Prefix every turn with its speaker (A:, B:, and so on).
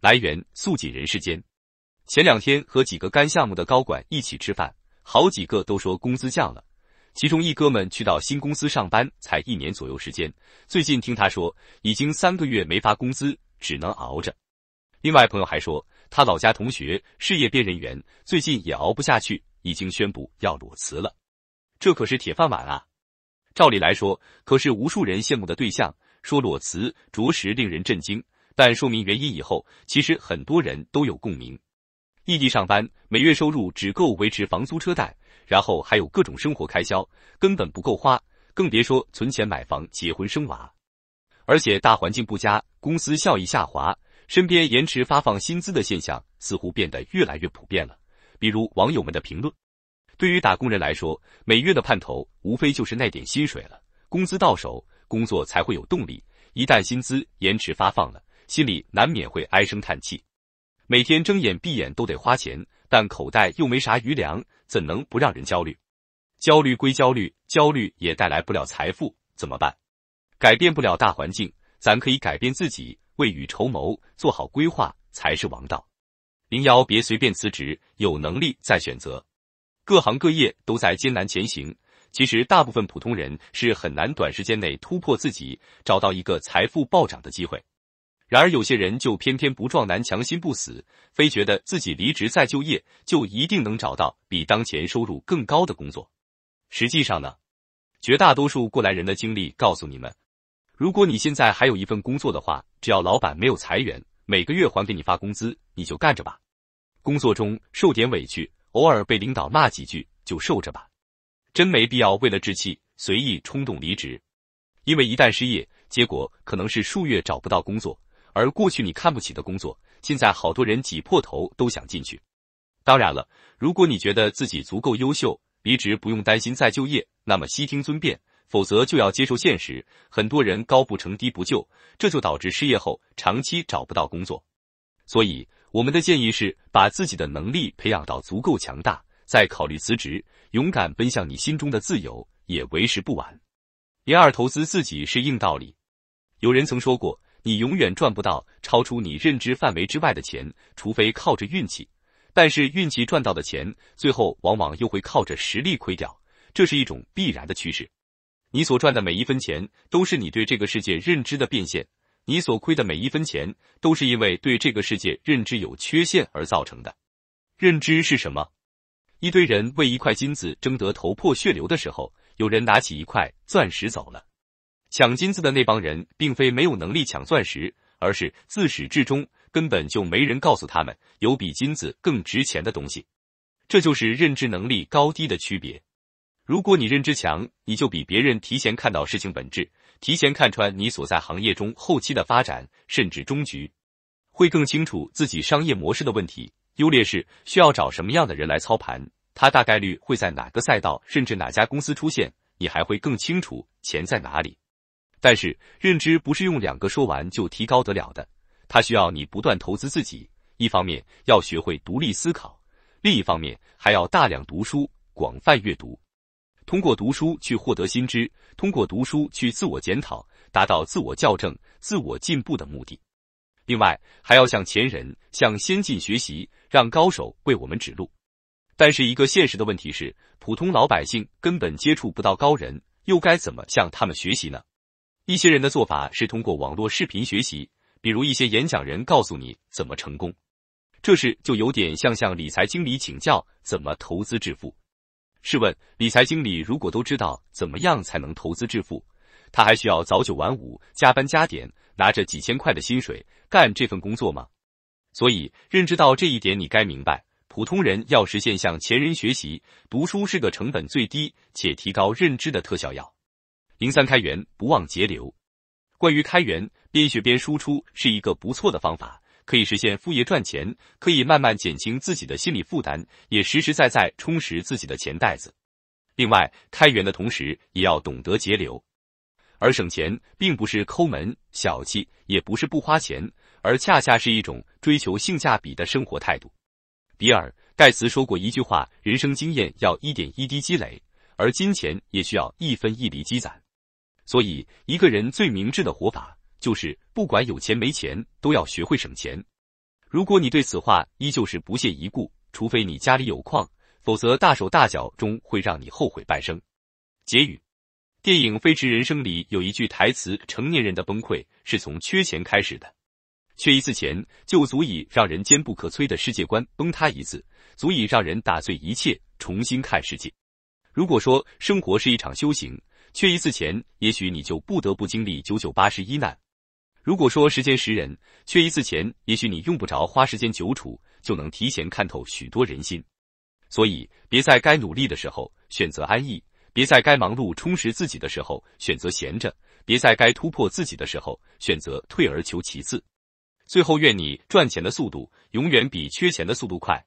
A: 来源素锦人世间。前两天和几个干项目的高管一起吃饭，好几个都说工资降了。其中一哥们去到新公司上班才一年左右时间，最近听他说已经三个月没发工资，只能熬着。另外朋友还说，他老家同学事业编人员，最近也熬不下去，已经宣布要裸辞了。这可是铁饭碗啊！照理来说，可是无数人羡慕的对象，说裸辞着实令人震惊。但说明原因以后，其实很多人都有共鸣。异地上班，每月收入只够维持房租车贷，然后还有各种生活开销，根本不够花，更别说存钱买房、结婚、生娃。而且大环境不佳，公司效益下滑，身边延迟发放薪资的现象似乎变得越来越普遍了。比如网友们的评论：“对于打工人来说，每月的盼头无非就是那点薪水了，工资到手，工作才会有动力。一旦薪资延迟发放了。”心里难免会唉声叹气，每天睁眼闭眼都得花钱，但口袋又没啥余粮，怎能不让人焦虑？焦虑归焦虑，焦虑也带来不了财富，怎么办？改变不了大环境，咱可以改变自己，未雨绸缪，做好规划才是王道。零幺，别随便辞职，有能力再选择。各行各业都在艰难前行，其实大部分普通人是很难短时间内突破自己，找到一个财富暴涨的机会。然而，有些人就偏偏不撞南墙心不死，非觉得自己离职再就业就一定能找到比当前收入更高的工作。实际上呢，绝大多数过来人的经历告诉你们：如果你现在还有一份工作的话，只要老板没有裁员，每个月还给你发工资，你就干着吧。工作中受点委屈，偶尔被领导骂几句就受着吧，真没必要为了置气随意冲动离职。因为一旦失业，结果可能是数月找不到工作。而过去你看不起的工作，现在好多人挤破头都想进去。当然了，如果你觉得自己足够优秀，离职不用担心再就业，那么悉听尊便；否则就要接受现实，很多人高不成低不就，这就导致失业后长期找不到工作。所以，我们的建议是把自己的能力培养到足够强大，再考虑辞职，勇敢奔向你心中的自由，也为时不晚。第二投资自己是硬道理。有人曾说过。你永远赚不到超出你认知范围之外的钱，除非靠着运气。但是运气赚到的钱，最后往往又会靠着实力亏掉，这是一种必然的趋势。你所赚的每一分钱，都是你对这个世界认知的变现；你所亏的每一分钱，都是因为对这个世界认知有缺陷而造成的。认知是什么？一堆人为一块金子争得头破血流的时候，有人拿起一块钻石走了。抢金子的那帮人，并非没有能力抢钻石，而是自始至终根本就没人告诉他们有比金子更值钱的东西。这就是认知能力高低的区别。如果你认知强，你就比别人提前看到事情本质，提前看穿你所在行业中后期的发展，甚至终局，会更清楚自己商业模式的问题、优劣势，需要找什么样的人来操盘，他大概率会在哪个赛道，甚至哪家公司出现，你还会更清楚钱在哪里。但是认知不是用两个说完就提高得了的，它需要你不断投资自己。一方面要学会独立思考，另一方面还要大量读书、广泛阅读，通过读书去获得新知，通过读书去自我检讨，达到自我校正、自我进步的目的。另外还要向前人、向先进学习，让高手为我们指路。但是一个现实的问题是，普通老百姓根本接触不到高人，又该怎么向他们学习呢？一些人的做法是通过网络视频学习，比如一些演讲人告诉你怎么成功，这事就有点像向理财经理请教怎么投资致富。试问，理财经理如果都知道怎么样才能投资致富，他还需要早九晚五加班加点，拿着几千块的薪水干这份工作吗？所以，认知到这一点，你该明白，普通人要实现向前人学习，读书是个成本最低且提高认知的特效药。零三开源不忘节流。关于开源，边学边输出是一个不错的方法，可以实现副业赚钱，可以慢慢减轻自己的心理负担，也实实在在充实自己的钱袋子。另外，开源的同时也要懂得节流，而省钱并不是抠门小气，也不是不花钱，而恰恰是一种追求性价比的生活态度。比尔·盖茨说过一句话：“人生经验要一点一滴积累，而金钱也需要一分一厘积攒。”所以，一个人最明智的活法就是，不管有钱没钱，都要学会省钱。如果你对此话依旧是不屑一顾，除非你家里有矿，否则大手大脚终会让你后悔半生。结语：电影《飞驰人生》里有一句台词：“成年人的崩溃是从缺钱开始的，缺一次钱就足以让人坚不可摧的世界观崩塌一次，足以让人打碎一切，重新看世界。”如果说生活是一场修行，缺一次钱，也许你就不得不经历九九八十一难。如果说时间识人，缺一次钱，也许你用不着花时间久处，就能提前看透许多人心。所以，别在该努力的时候选择安逸，别在该忙碌充实自己的时候选择闲着，别在该突破自己的时候选择退而求其次。最后，愿你赚钱的速度永远比缺钱的速度快。